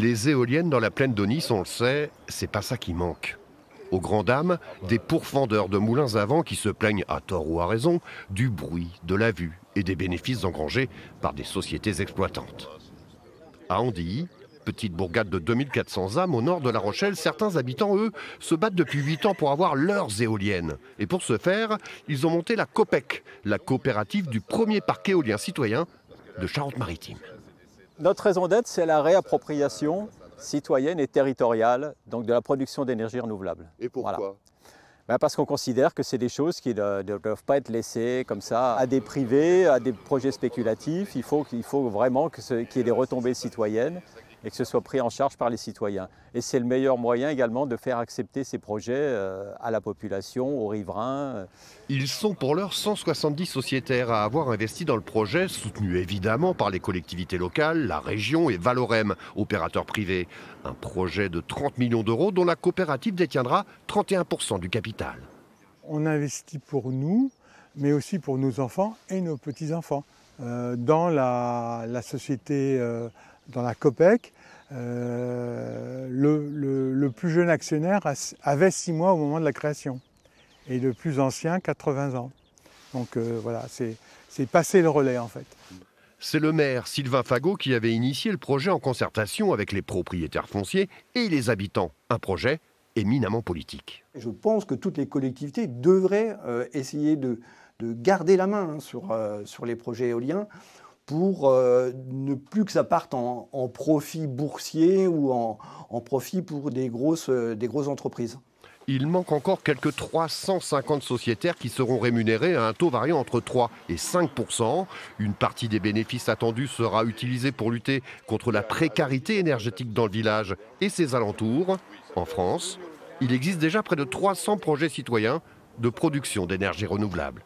Les éoliennes dans la plaine d'Onis, on le sait, c'est pas ça qui manque. Aux grandes dames, des pourfendeurs de moulins à vent qui se plaignent, à tort ou à raison, du bruit, de la vue et des bénéfices engrangés par des sociétés exploitantes. À Andilly, petite bourgade de 2400 âmes au nord de La Rochelle, certains habitants, eux, se battent depuis 8 ans pour avoir leurs éoliennes. Et pour ce faire, ils ont monté la COPEC, la coopérative du premier parc éolien citoyen de Charente-Maritime. Notre raison d'être, c'est la réappropriation citoyenne et territoriale donc de la production d'énergie renouvelable. Et pourquoi ben, Parce qu'on considère que c'est des choses qui ne, doivent pas être laissées comme ça à des privés, à des projets spéculatifs. Il faut, faut vraiment qu'il y ait des retombées citoyennes et que ce soit pris en charge par les citoyens. Et c'est le meilleur moyen également de faire accepter ces projets euh, à la population, aux riverains. Euh. Ils sont pour l'heure 170 sociétaires à avoir investi dans le projet, soutenu évidemment par les collectivités locales, la région et Valorem, opérateur privé. Un projet de 30 millions d'euros dont la coopérative détiendra 31% du capital. On investit pour nous, mais aussi pour nos enfants et nos petits-enfants. Euh, dans la, société dans la COPEC. Euh, le, plus jeune actionnaire avait 6 mois au moment de la création et le plus ancien 80 ans. Donc euh, voilà, c'est passé le relais en fait. C'est le maire Sylvain Fagot qui avait initié le projet en concertation avec les propriétaires fonciers et les habitants. Un projet éminemment politique. Je pense que toutes les collectivités devraient euh, essayer de, garder la main hein, sur les projets éoliens pour euh, ne plus que ça parte en, profit boursier ou en, profit pour des grosses, euh, des grosses entreprises il manque encore quelques 350 sociétaires qui seront rémunérés à un taux variant entre 3 et 5 Une partie des bénéfices attendus sera utilisée pour lutter contre la précarité énergétique dans le village et ses alentours. En France, il existe déjà près de 300 projets citoyens de production d'énergie renouvelable.